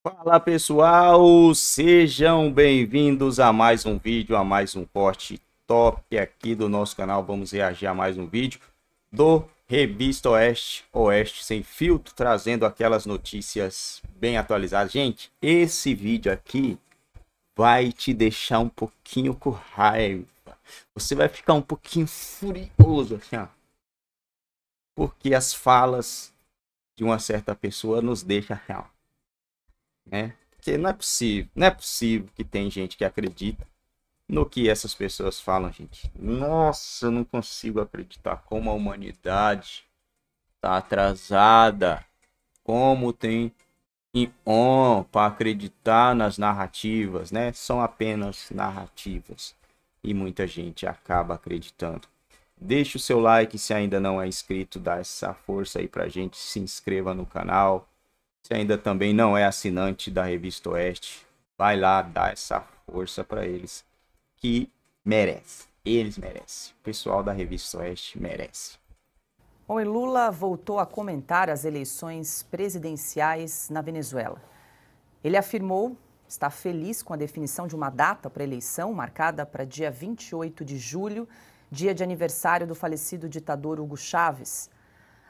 Fala pessoal, sejam bem-vindos a mais um vídeo, a mais um corte top aqui do nosso canal. Vamos reagir a mais um vídeo do Revista Oeste, Oeste Sem Filtro, trazendo aquelas notícias bem atualizadas. Gente, esse vídeo aqui vai te deixar um pouquinho com raiva. Você vai ficar um pouquinho furioso, assim, ó. Porque as falas de uma certa pessoa nos deixam, assim, ó né? Porque não é possível, não é possível que tem gente que acredita no que essas pessoas falam, gente. Nossa, eu não consigo acreditar como a humanidade tá atrasada, como tem e on para acreditar nas narrativas, né? São apenas narrativas e muita gente acaba acreditando. Deixe o seu like se ainda não é inscrito, dá essa força aí pra gente, se inscreva no canal, se ainda também não é assinante da Revista Oeste, vai lá dar essa força para eles que merece. Eles merecem. O pessoal da Revista Oeste merece. Bom, e Lula voltou a comentar as eleições presidenciais na Venezuela. Ele afirmou estar feliz com a definição de uma data para a eleição, marcada para dia 28 de julho, dia de aniversário do falecido ditador Hugo Chávez.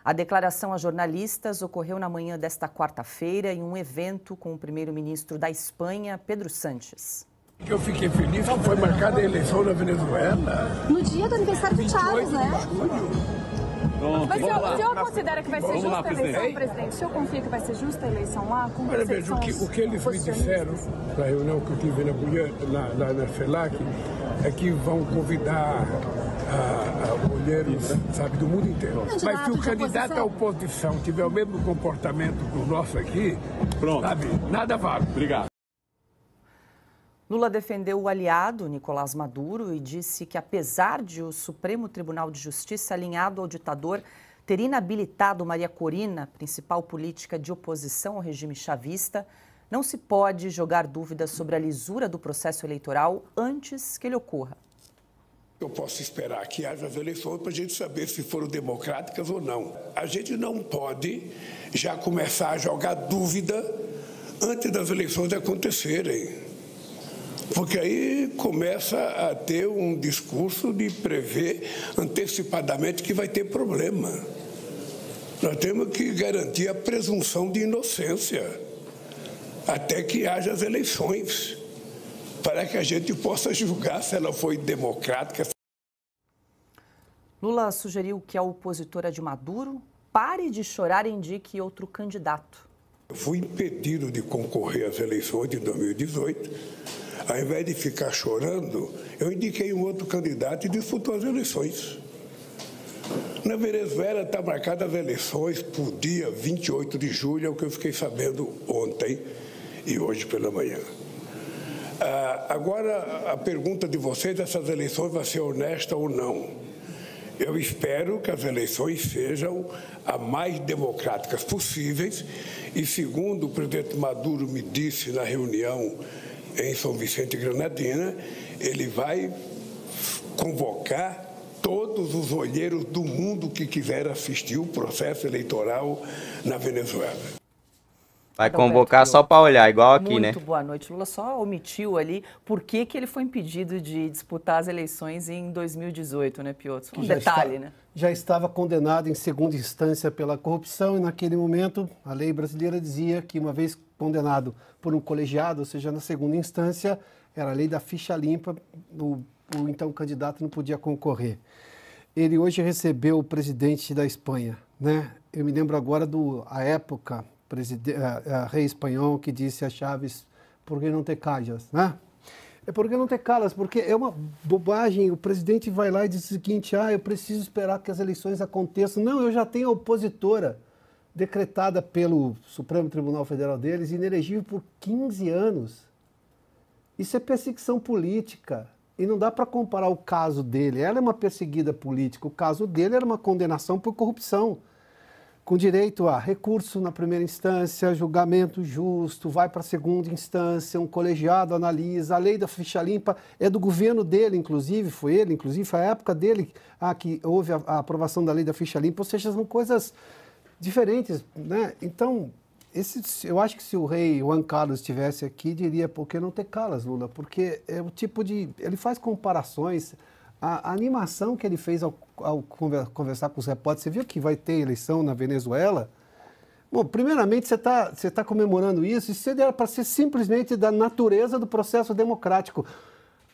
A declaração a jornalistas ocorreu na manhã desta quarta-feira em um evento com o primeiro-ministro da Espanha, Pedro Sanches. eu fiquei feliz, foi marcada a eleição na Venezuela. No dia do aniversário do Chávez, né? Mas o senhor considera que vai ser justa lá, a eleição, presidente? presidente? O senhor confia que vai ser justa a eleição lá? Olha, veja, o que, o que eles me disseram na reunião que eu tive na, na, na, na FELAC é que vão convidar a, olheiros, sabe, do mundo inteiro. Mas se o candidato à oposição tiver o mesmo comportamento que o nosso aqui, Pronto. sabe, nada vale. Obrigado. Lula defendeu o aliado Nicolás Maduro e disse que, apesar de o Supremo Tribunal de Justiça alinhado ao ditador ter inabilitado Maria Corina, principal política de oposição ao regime chavista, não se pode jogar dúvidas sobre a lisura do processo eleitoral antes que ele ocorra eu posso esperar que haja as eleições para a gente saber se foram democráticas ou não. A gente não pode já começar a jogar dúvida antes das eleições acontecerem, porque aí começa a ter um discurso de prever antecipadamente que vai ter problema. Nós temos que garantir a presunção de inocência até que haja as eleições para que a gente possa julgar se ela foi democrática. Lula sugeriu que a opositora de Maduro pare de chorar e indique outro candidato. Eu fui impedido de concorrer às eleições de 2018. Ao invés de ficar chorando, eu indiquei um outro candidato e disputou as eleições. Na Venezuela está marcada as eleições por dia 28 de julho, é o que eu fiquei sabendo ontem e hoje pela manhã. Ah, agora, a pergunta de vocês, essas eleições vão ser honesta ou não? Eu espero que as eleições sejam as mais democráticas possíveis e, segundo o presidente Maduro me disse na reunião em São Vicente Granadina, ele vai convocar todos os olheiros do mundo que quiser assistir o processo eleitoral na Venezuela. Vai convocar só para olhar, igual aqui, Muito né? Muito boa noite. Lula só omitiu ali por que, que ele foi impedido de disputar as eleições em 2018, né, Piotr? Um detalhe, está, né? Já estava condenado em segunda instância pela corrupção e naquele momento a lei brasileira dizia que uma vez condenado por um colegiado, ou seja, na segunda instância, era a lei da ficha limpa, o, o então candidato não podia concorrer. Ele hoje recebeu o presidente da Espanha, né? Eu me lembro agora do a época eh, eh, rei espanhol que disse a Chaves, por que não te calhas, né? É porque não te calas, porque é uma bobagem. O presidente vai lá e diz o seguinte: ah, eu preciso esperar que as eleições aconteçam. Não, eu já tenho a opositora decretada pelo Supremo Tribunal Federal deles, inelegível por 15 anos. Isso é perseguição política. E não dá para comparar o caso dele. Ela é uma perseguida política. O caso dele era uma condenação por corrupção com direito a recurso na primeira instância, julgamento justo, vai para a segunda instância, um colegiado analisa, a lei da ficha limpa é do governo dele, inclusive, foi ele, inclusive, foi a época dele ah, que houve a, a aprovação da lei da ficha limpa, ou seja, são coisas diferentes, né? Então, esse, eu acho que se o rei Juan Carlos estivesse aqui, diria, por que não ter calas, Lula? Porque é o tipo de... ele faz comparações, a, a animação que ele fez ao ao conversar com os repórteres, você viu que vai ter eleição na Venezuela? Bom, primeiramente, você está você tá comemorando isso, isso era para ser simplesmente da natureza do processo democrático.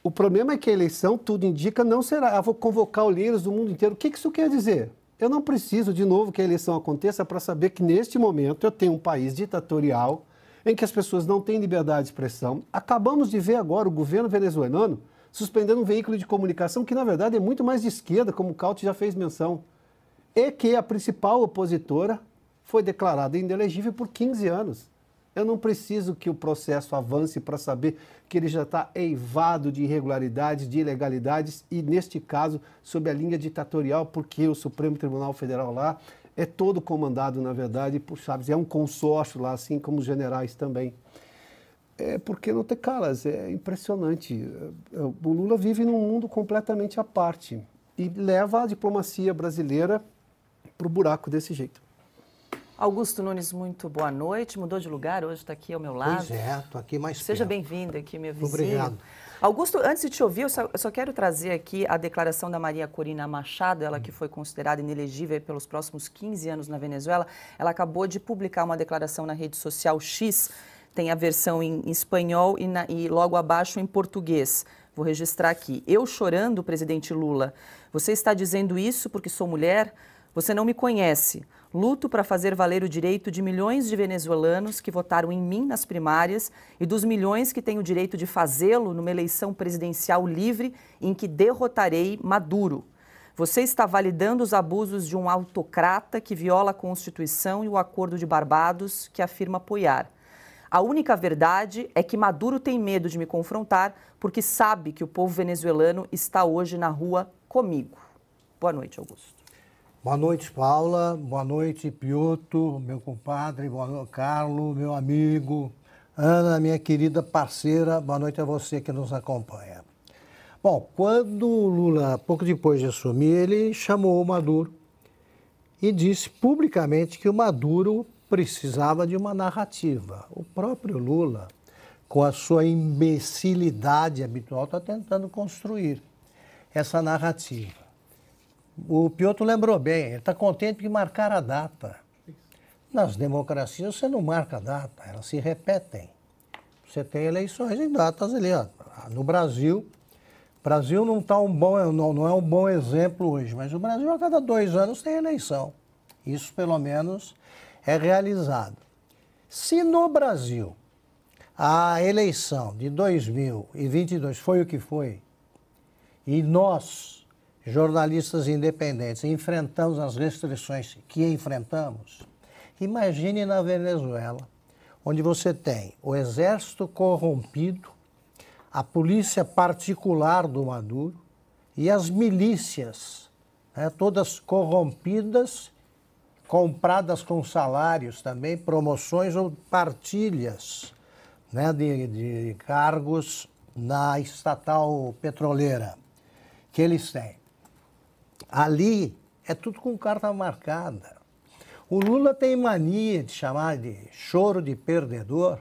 O problema é que a eleição, tudo indica, não será. Ah, vou convocar o líderes do mundo inteiro. O que, que isso quer dizer? Eu não preciso, de novo, que a eleição aconteça para saber que, neste momento, eu tenho um país ditatorial em que as pessoas não têm liberdade de expressão. Acabamos de ver agora o governo venezuelano suspendendo um veículo de comunicação que, na verdade, é muito mais de esquerda, como o Cauti já fez menção, e que a principal opositora foi declarada inelegível por 15 anos. Eu não preciso que o processo avance para saber que ele já está eivado de irregularidades, de ilegalidades e, neste caso, sob a linha ditatorial, porque o Supremo Tribunal Federal lá é todo comandado, na verdade, por Chaves. É um consórcio lá, assim como os generais também é porque não tem calas, é impressionante. É, o Lula vive num mundo completamente à parte e leva a diplomacia brasileira para o buraco desse jeito. Augusto Nunes, muito boa noite. Mudou de lugar, hoje está aqui ao meu lado. Pois é, estou aqui mais Seja bem-vindo aqui, minha Muito Obrigado. Augusto, antes de te ouvir, eu só, eu só, quero trazer aqui a declaração da Maria Corina Machado, ela que foi considerada inelegível pelos próximos 15 anos na Venezuela. Ela acabou de publicar uma declaração na rede social X tem a versão em espanhol e, na, e logo abaixo em português. Vou registrar aqui. Eu chorando, presidente Lula. Você está dizendo isso porque sou mulher? Você não me conhece. Luto para fazer valer o direito de milhões de venezuelanos que votaram em mim nas primárias e dos milhões que têm o direito de fazê-lo numa eleição presidencial livre em que derrotarei Maduro. Você está validando os abusos de um autocrata que viola a Constituição e o Acordo de Barbados, que afirma apoiar. A única verdade é que Maduro tem medo de me confrontar porque sabe que o povo venezuelano está hoje na rua comigo. Boa noite, Augusto. Boa noite, Paula. Boa noite, Pioto, meu compadre. Boa noite, Carlos, meu amigo. Ana, minha querida parceira. Boa noite a você que nos acompanha. Bom, quando Lula, pouco depois de assumir, ele chamou o Maduro e disse publicamente que o Maduro precisava de uma narrativa. O próprio Lula, com a sua imbecilidade habitual, está tentando construir essa narrativa. O Piotr lembrou bem, ele está contente de marcar a data. Nas democracias você não marca a data, elas se repetem. Você tem eleições em datas ali. Ó. No Brasil, Brasil não, tá um bom, não, não é um bom exemplo hoje, mas o Brasil a cada dois anos tem eleição. Isso pelo menos é realizado. Se no Brasil a eleição de 2022 foi o que foi, e nós, jornalistas independentes, enfrentamos as restrições que enfrentamos, imagine na Venezuela, onde você tem o exército corrompido, a polícia particular do Maduro e as milícias, né, todas corrompidas compradas com salários também, promoções ou partilhas né, de, de cargos na estatal petroleira que eles têm. Ali é tudo com carta marcada. O Lula tem mania de chamar de choro de perdedor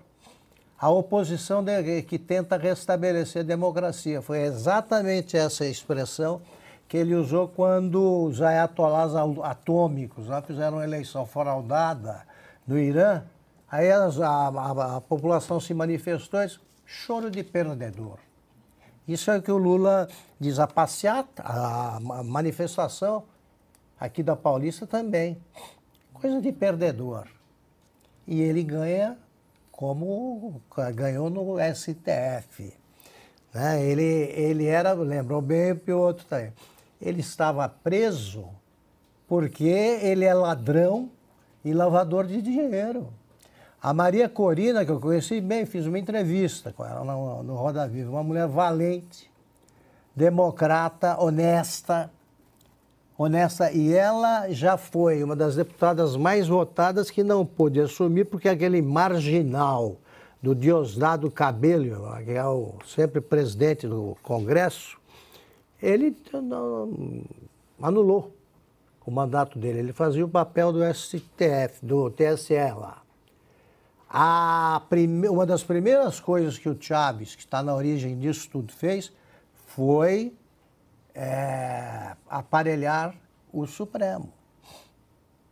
a oposição de, que tenta restabelecer a democracia. Foi exatamente essa expressão que ele usou quando os ayatolás atômicos lá fizeram uma eleição fraudada no Irã. Aí a, a, a população se manifestou e disse, choro de perdedor. Isso é o que o Lula diz, a passeata, a manifestação aqui da Paulista também. Coisa de perdedor. E ele ganha como ganhou no STF. Né? Ele, ele era, lembrou bem o outro também ele estava preso porque ele é ladrão e lavador de dinheiro. A Maria Corina, que eu conheci bem, fiz uma entrevista com ela no, no Roda Viva, uma mulher valente, democrata, honesta, honesta, e ela já foi uma das deputadas mais votadas que não pôde assumir porque aquele marginal do Diosdado Cabelo, que é o sempre presidente do Congresso, ele anulou o mandato dele. Ele fazia o papel do STF, do TSE lá. A prime... Uma das primeiras coisas que o Chaves, que está na origem disso tudo, fez foi é, aparelhar o Supremo.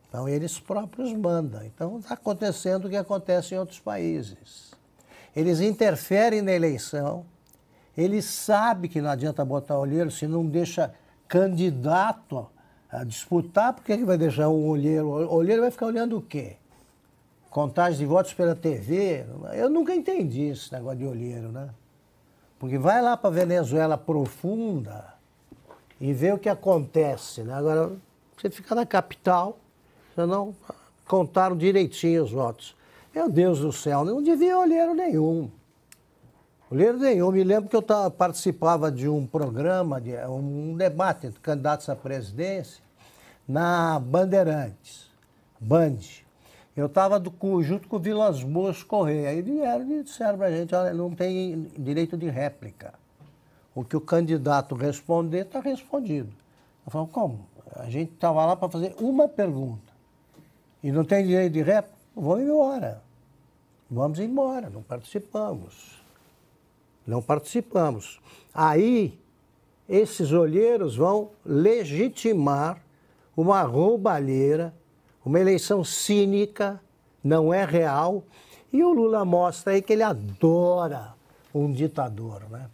Então, eles próprios mandam. Então, está acontecendo o que acontece em outros países. Eles interferem na eleição ele sabe que não adianta botar olheiro se não deixa candidato a disputar, por que vai deixar um olheiro? O olheiro vai ficar olhando o quê? Contagem de votos pela TV? Eu nunca entendi esse negócio de olheiro, né? Porque vai lá para a Venezuela profunda e vê o que acontece, né? Agora, você fica na capital, você não contaram direitinho os votos. Meu Deus do céu, não devia olheiro nenhum. Olheiro nenhum. Eu me lembro que eu tava, participava de um programa, de, um debate entre candidatos à presidência na Bandeirantes, Band. Eu estava junto com o Vilas Boas Correia. Aí vieram e disseram para a gente, olha, não tem direito de réplica. O que o candidato responder está respondido. Eu falo, como? A gente estava lá para fazer uma pergunta. E não tem direito de réplica? Vamos embora. Vamos embora, não participamos. Não participamos. Aí, esses olheiros vão legitimar uma roubalheira, uma eleição cínica, não é real. E o Lula mostra aí que ele adora um ditador, né?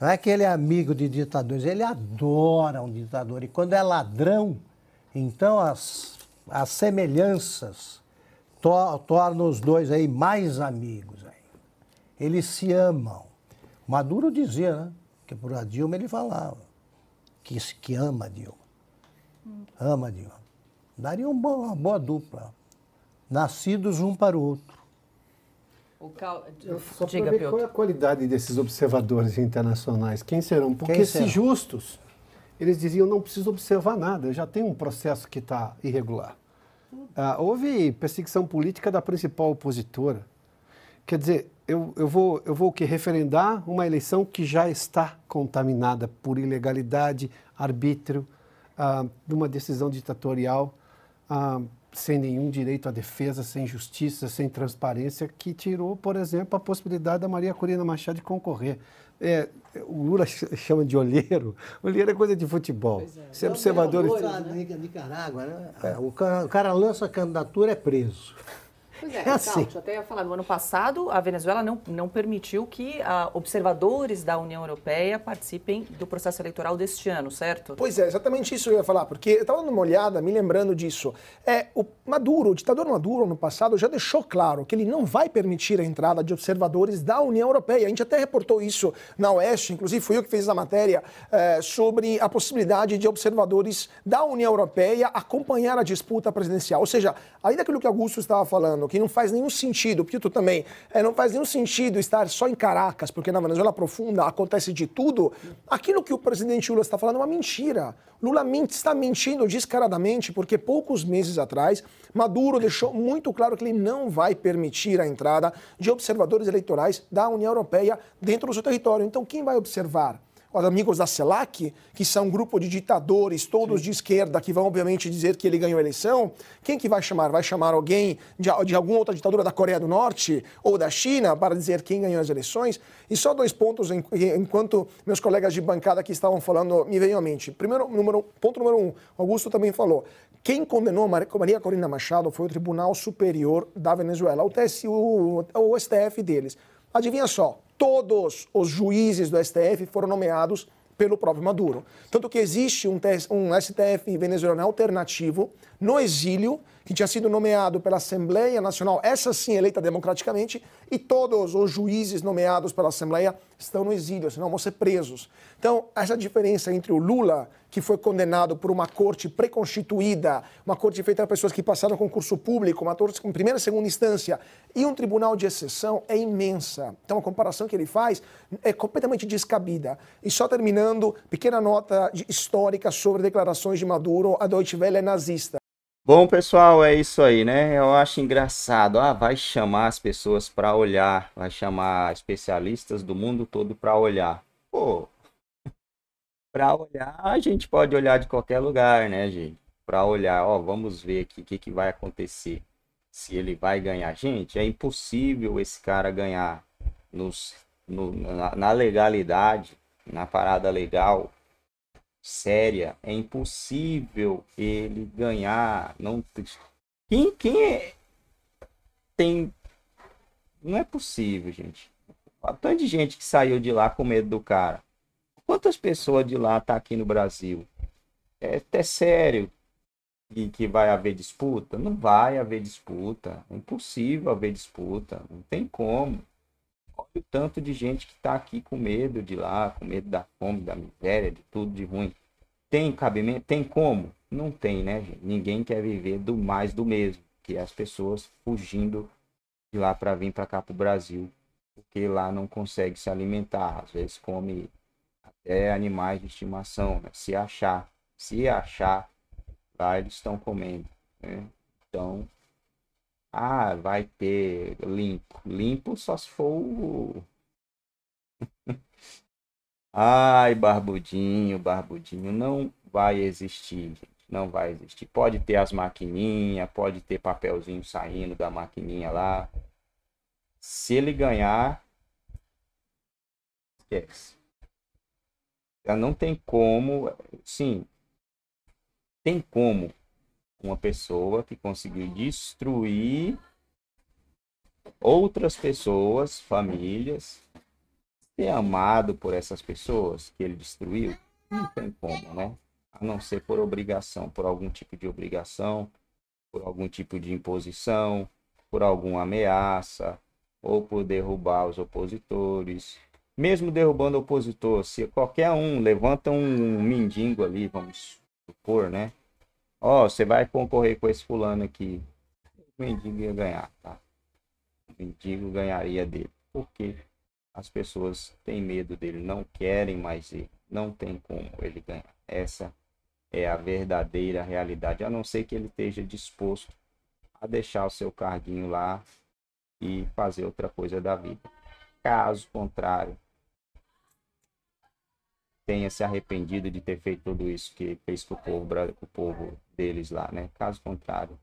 Não é que ele é amigo de ditadores, ele adora um ditador. E quando é ladrão, então as, as semelhanças to, tornam os dois aí mais amigos. Aí. Eles se amam. Maduro dizia, né? Que por a Dilma ele falava que, que ama a Dilma. Hum. Ama a Dilma. Daria uma boa, uma boa dupla. Nascidos um para o outro. O Cal... Eu só Diga, ver qual é a qualidade desses observadores internacionais? Quem serão? Porque Quem serão? se justos, eles diziam, não preciso observar nada, já tem um processo que está irregular. Ah, houve perseguição política da principal opositora. Quer dizer, eu, eu, vou, eu vou que referendar uma eleição que já está contaminada por ilegalidade, arbítrio, ah, uma decisão ditatorial, ah, sem nenhum direito à defesa, sem justiça, sem transparência, que tirou, por exemplo, a possibilidade da Maria Corina Machado de concorrer. É, o Lula chama de olheiro. Olheiro é coisa de futebol. Pois é. Ser é observador. né? né? É. O, o cara lança a candidatura é preso. Pois é, é assim. até ia falar, no ano passado a Venezuela não, não permitiu que ah, observadores da União Europeia participem do processo eleitoral deste ano, certo? Pois é, exatamente isso eu ia falar, porque eu estava dando uma olhada, me lembrando disso. É, o Maduro, o ditador Maduro, no passado, já deixou claro que ele não vai permitir a entrada de observadores da União Europeia. A gente até reportou isso na Oeste, inclusive fui eu que fiz a matéria é, sobre a possibilidade de observadores da União Europeia acompanhar a disputa presidencial. Ou seja, ainda aquilo que Augusto estava falando, que não faz nenhum sentido, Pito também, é, não faz nenhum sentido estar só em Caracas, porque na Venezuela profunda acontece de tudo. Aquilo que o presidente Lula está falando é uma mentira. Lula está mentindo descaradamente, porque poucos meses atrás, Maduro deixou muito claro que ele não vai permitir a entrada de observadores eleitorais da União Europeia dentro do seu território. Então, quem vai observar? os amigos da CELAC, que são um grupo de ditadores, todos Sim. de esquerda, que vão obviamente dizer que ele ganhou a eleição, quem que vai chamar? Vai chamar alguém de, de alguma outra ditadura da Coreia do Norte ou da China para dizer quem ganhou as eleições? E só dois pontos em, enquanto meus colegas de bancada que estavam falando me veio à mente. Primeiro, número, ponto número um, Augusto também falou. Quem condenou Maria Corina Machado foi o Tribunal Superior da Venezuela, o, TSU, o STF deles. Adivinha só, todos os juízes do STF foram nomeados pelo próprio Maduro. Tanto que existe um, um STF venezuelano alternativo no exílio que tinha sido nomeado pela Assembleia Nacional, essa sim eleita democraticamente, e todos os juízes nomeados pela Assembleia estão no exílio, senão vão ser presos. Então, essa diferença entre o Lula, que foi condenado por uma corte preconstituída, uma corte feita por pessoas que passaram concurso público, uma corte em primeira e segunda instância, e um tribunal de exceção é imensa. Então, a comparação que ele faz é completamente descabida. E só terminando, pequena nota histórica sobre declarações de Maduro, a Deutsche Welle é nazista. Bom, pessoal, é isso aí, né? Eu acho engraçado. Ah, vai chamar as pessoas para olhar, vai chamar especialistas do mundo todo para olhar. Pô, para olhar, a gente pode olhar de qualquer lugar, né, gente? Para olhar, ó, vamos ver aqui o que, que vai acontecer. Se ele vai ganhar. Gente, é impossível esse cara ganhar nos, no, na, na legalidade, na parada legal, séria. É impossível ele ganhar. Não quem quem é... tem não é possível, gente. O tanto de gente que saiu de lá com medo do cara. Quantas pessoas de lá tá aqui no Brasil? É até sério que, que vai haver disputa? Não vai haver disputa. É impossível haver disputa. Não tem como. Olha o tanto de gente que está aqui com medo de lá, com medo da fome, da miséria, de tudo de ruim. Tem cabimento? Tem como? Não tem, né, gente? Ninguém quer viver do mais do mesmo, que é as pessoas fugindo de lá para vir para cá para o Brasil, porque lá não consegue se alimentar. Às vezes come até animais de estimação, né? se achar. Se achar, lá eles estão comendo. Né? Então, ah, vai ter limpo. Limpo só se for. o. Ai, barbudinho, barbudinho, não vai existir. Não vai existir. Pode ter as maquininhas, pode ter papelzinho saindo da maquininha lá. Se ele ganhar, esquece. Já não tem como. Sim, tem como uma pessoa que conseguiu destruir outras pessoas, famílias, ser amado por essas pessoas que ele destruiu? Não tem como, né? A não ser por obrigação, por algum tipo de obrigação, por algum tipo de imposição, por alguma ameaça, ou por derrubar os opositores. Mesmo derrubando o opositor, se qualquer um levanta um mendigo ali, vamos supor, né? Ó, oh, você vai concorrer com esse fulano aqui. O mendigo ia ganhar, tá? O mendigo ganharia dele. Porque as pessoas têm medo dele, não querem mais ele. Não tem como ele ganhar. Essa é a verdadeira realidade. A não ser que ele esteja disposto a deixar o seu carguinho lá e fazer outra coisa da vida. Caso contrário, tenha se arrependido de ter feito tudo isso que fez com o povo, com o povo deles lá, né? Caso contrário,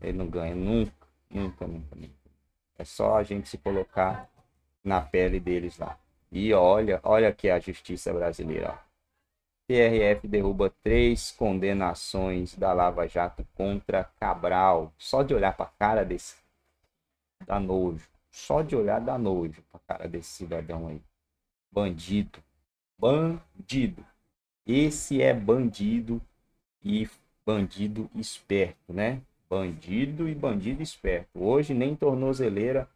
ele não ganha nunca, nunca, nunca, nunca. É só a gente se colocar na pele deles lá. E olha, olha que é a justiça brasileira. Ó. TRF derruba três condenações da Lava Jato contra Cabral. Só de olhar para a cara desse dá nojo. Só de olhar dá nojo para a cara desse cidadão aí. Bandido bandido. Esse é bandido e bandido esperto, né? Bandido e bandido esperto. Hoje nem tornozeleira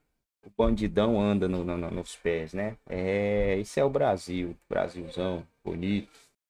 o bandidão anda no, no, nos pés, né? É, esse é o Brasil, Brasilzão, bonito.